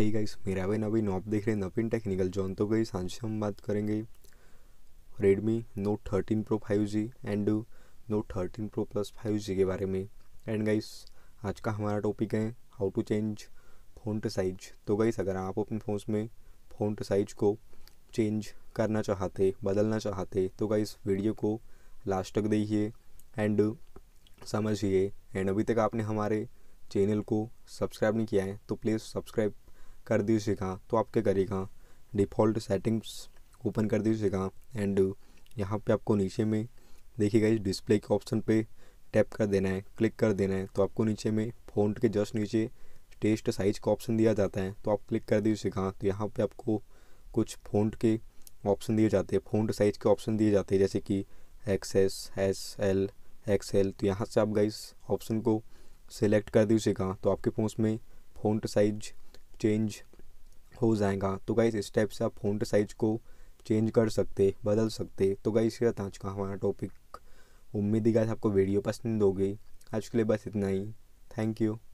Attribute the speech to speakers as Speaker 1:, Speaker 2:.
Speaker 1: hey guys मेरा भाई नवीन आप देख रहे हैं नवीन टेक्निकल जॉन तो गई आज हम बात करेंगे Redmi Note thirteen Pro five G and Note thirteen Pro plus five G के बारे में एंड गाइस आज का हमारा टॉपिक है how to change to size तो गाइस अगर आप अपने फ़ोन में टू साइज को चेंज करना चाहते बदलना चाहते तो गाइस वीडियो को लास्ट तक देखिए एंड समझिए एंड अभी तक आपने हमारे चैनल को सब्सक्राइब नहीं किया है तो प्लीज़ सब्सक्राइब कर दी कहाँ तो आप क्या करिएगा डिफ़ॉल्ट सेटिंग्स ओपन कर कहाँ एंड यहाँ पे आपको नीचे में देखिएगा इस डिस्प्ले के ऑप्शन पे टैप कर देना है क्लिक कर देना है तो आपको नीचे में फोन के जस्ट नीचे टेस्ट साइज़ का ऑप्शन दिया जाता है तो आप क्लिक कर कहाँ तो यहाँ पर आपको कुछ फोन के ऑप्शन दिए जाते हैं फोन साइज़ के ऑप्शन दिए जाते हैं जैसे कि X S S L X L तो यहाँ से आप गाइस ऑप्शन को सिलेक्ट कर कहाँ तो आपके फोन में फोन साइज चेंज हो जाएगा तो गाइस इस टाइप से आप फोन साइज को चेंज कर सकते बदल सकते तो गाइस ये आज का हमारा टॉपिक उम्मीद ही गाइस आपको वीडियो पसंद होगी आज के लिए बस इतना ही थैंक यू